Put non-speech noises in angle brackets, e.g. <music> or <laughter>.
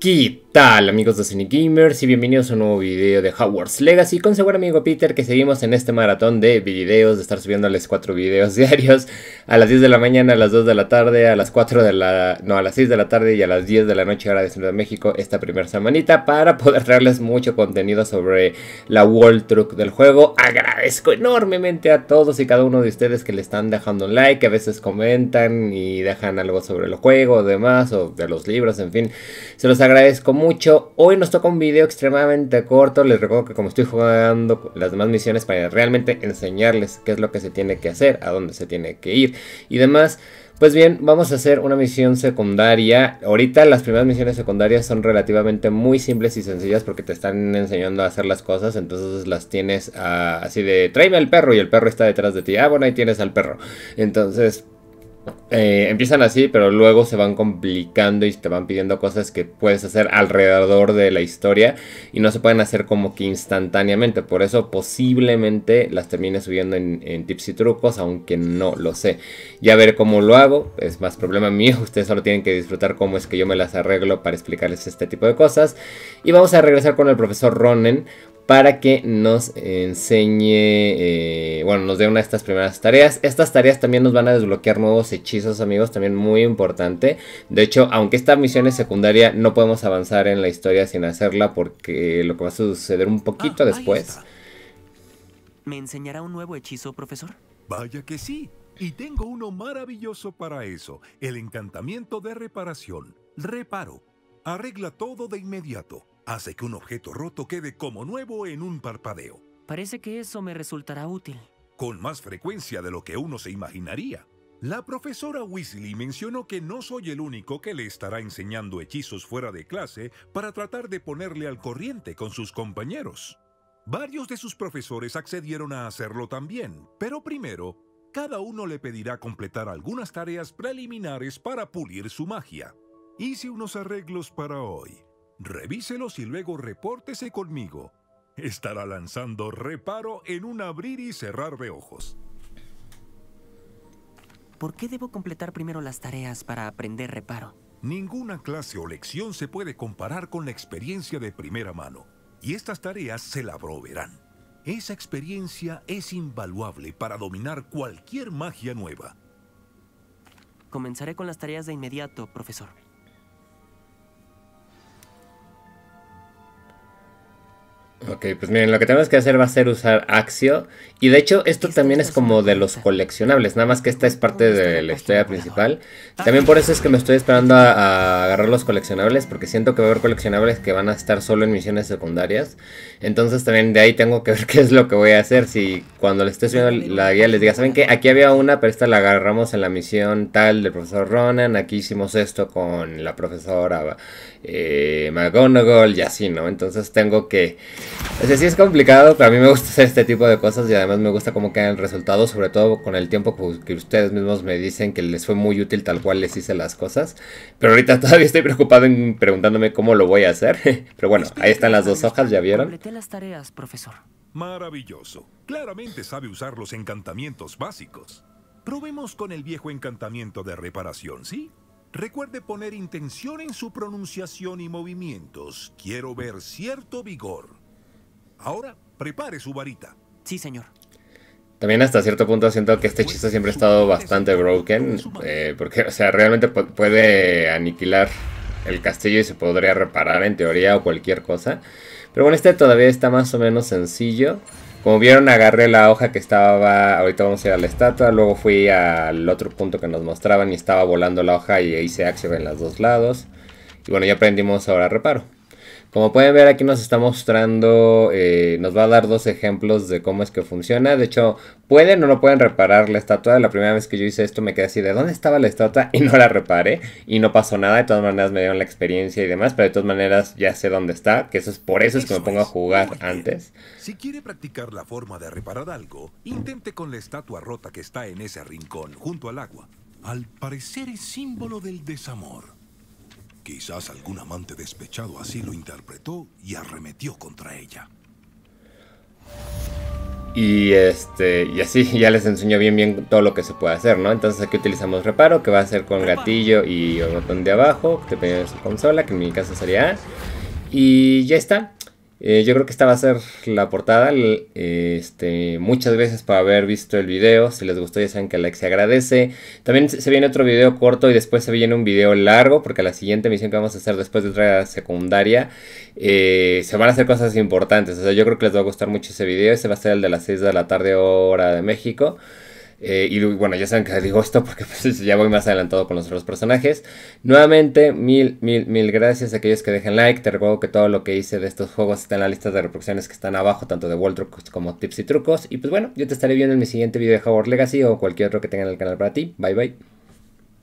¿Qué tal amigos de Cinegamers? Gamers y bienvenidos a un nuevo video de Hogwarts Legacy con seguro amigo Peter que seguimos en este maratón de videos, de estar subiéndoles Cuatro videos <laughs> diarios a las 10 de la mañana, a las 2 de la tarde, a las 4 de la... no, a las 6 de la tarde y a las 10 de la noche hora de Ciudad de México esta primera semanita para poder traerles mucho contenido sobre la World truck del juego. Agradezco enormemente a todos y cada uno de ustedes que le están dejando un like, a veces comentan y dejan algo sobre el juego o demás o de los libros, en fin, se los agradezco agradezco mucho. Hoy nos toca un video extremadamente corto. Les recuerdo que como estoy jugando las demás misiones para realmente enseñarles qué es lo que se tiene que hacer, a dónde se tiene que ir y demás. Pues bien, vamos a hacer una misión secundaria. Ahorita las primeras misiones secundarias son relativamente muy simples y sencillas porque te están enseñando a hacer las cosas. Entonces las tienes ah, así de, tráeme al perro y el perro está detrás de ti. Ah, bueno, ahí tienes al perro. Entonces eh, empiezan así, pero luego se van complicando y te van pidiendo cosas que puedes hacer alrededor de la historia y no se pueden hacer como que instantáneamente. Por eso posiblemente las termine subiendo en, en tips y trucos, aunque no lo sé. Ya ver cómo lo hago, es más problema <laughs> mío. Ustedes solo tienen que disfrutar cómo es que yo me las arreglo para explicarles este tipo de cosas. Y vamos a regresar con el profesor Ronen para que nos enseñe, eh, bueno, nos dé una de estas primeras tareas. Estas tareas también nos van a desbloquear nuevos hechizos, amigos, también muy importante. De hecho, aunque esta misión es secundaria, no podemos avanzar en la historia sin hacerla porque lo que va a suceder un poquito ah, después. ¿Me enseñará un nuevo hechizo, profesor? Vaya que sí. Y tengo uno maravilloso para eso, el encantamiento de reparación. Reparo. Arregla todo de inmediato hace que un objeto roto quede como nuevo en un parpadeo. Parece que eso me resultará útil. Con más frecuencia de lo que uno se imaginaría. La profesora Weasley mencionó que no soy el único que le estará enseñando hechizos fuera de clase para tratar de ponerle al corriente con sus compañeros. Varios de sus profesores accedieron a hacerlo también, pero primero, cada uno le pedirá completar algunas tareas preliminares para pulir su magia. Hice unos arreglos para hoy revíselos y luego repórtese conmigo. Estará lanzando reparo en un abrir y cerrar de ojos. ¿Por qué debo completar primero las tareas para aprender reparo? Ninguna clase o lección se puede comparar con la experiencia de primera mano, y estas tareas se la proveerán. Esa experiencia es invaluable para dominar cualquier magia nueva. Comenzaré con las tareas de inmediato, profesor. Ok, pues miren, lo que tenemos que hacer va a ser usar Axio. Y de hecho, esto también es como de los coleccionables, nada más que esta es parte de la historia principal. Ah. También por eso es que me estoy esperando a, agarrar los coleccionables, porque siento que va a haber coleccionables que van a estar solo en misiones secundarias. Entonces también de ahí tengo que <laughs> ver qué es lo que voy a hacer. Si cuando les esté subiendo la guía les diga, ¿saben qué? Aquí había una, pero esta la agarramos en la misión tal del profesor Ronan. Aquí hicimos esto con la profesora eh, McGonagall y así, ¿no? Entonces tengo que es sí es complicado, pero a mí me gusta hacer este tipo de cosas y además me gusta cómo quedan el resultado, sobre todo con el tiempo pues, que ustedes mismos me dicen que les fue muy útil tal cual les hice las cosas. Pero ahorita <laughs> todavía estoy preocupado en preguntándome cómo lo voy a hacer. <laughs> Pero bueno, ahí están las dos hojas, ¿ya vieron? Completé las tareas, profesor. Maravilloso. Claramente sabe usar los encantamientos básicos. Probemos con el viejo encantamiento de reparación, ¿sí? Recuerde poner intención en su pronunciación y movimientos. Quiero ver cierto vigor. Ahora, prepare su varita. Sí, señor. También hasta cierto punto siento que este hechizo siempre ha estado bastante broken, eh, porque, o sea, realmente puede aniquilar el castillo y se podría reparar en teoría o cualquier cosa. Pero bueno, este todavía está más o menos sencillo. Como vieron, agarré la hoja que estaba, ahorita vamos a ir a la estatua, luego fui al otro punto que nos mostraban y estaba volando la hoja y hice acción en los dos lados. Y bueno, ya aprendimos ahora reparo. Como pueden ver aquí nos está mostrando, eh, nos va a dar dos ejemplos de cómo es que funciona. De hecho, pueden o no pueden reparar la estatua. La primera vez que yo hice esto me quedé así de dónde estaba la estatua <laughs> y no la reparé. Y no pasó nada, de todas maneras me dieron la experiencia y demás. Pero de todas maneras ya sé dónde está, que eso es por eso es que me pongo a jugar antes. Si quiere practicar la forma de reparar algo, intente con la estatua rota que está en ese rincón junto al agua. Al parecer es símbolo del desamor. Quizás algún amante despechado así lo interpretó y arremetió contra ella. Y este y así <laughs> ya les enseño bien bien todo lo que se puede hacer, ¿no? Entonces aquí utilizamos reparo, que va a ser con gatillo y el botón de abajo, dependiendo de su consola, que en mi caso sería A. Y ya está. Eh, yo creo que esta va a ser la portada. Eh, este, muchas gracias por haber visto el video. Si les gustó ya saben que alex se agradece. También se viene otro video corto y después se viene un video largo porque la siguiente misión que vamos a hacer después de otra secundaria eh, se van a hacer cosas importantes. O sea, yo creo que les va a gustar mucho ese video. Ese va a ser el de las 6 de la tarde hora de México. Eh, y bueno, ya saben que digo esto porque <laughs> pues, ya voy más adelantado con los otros personajes. Nuevamente, mil, mil, mil gracias a aquellos que dejen like. Te recuerdo que todo lo que hice de estos juegos está en la lista de reproducciones que están abajo, tanto de World Trucks como Tips y Trucos. Y pues bueno, yo te estaré viendo en mi siguiente video de Howard Legacy o cualquier otro que tenga en el canal para ti. Bye bye.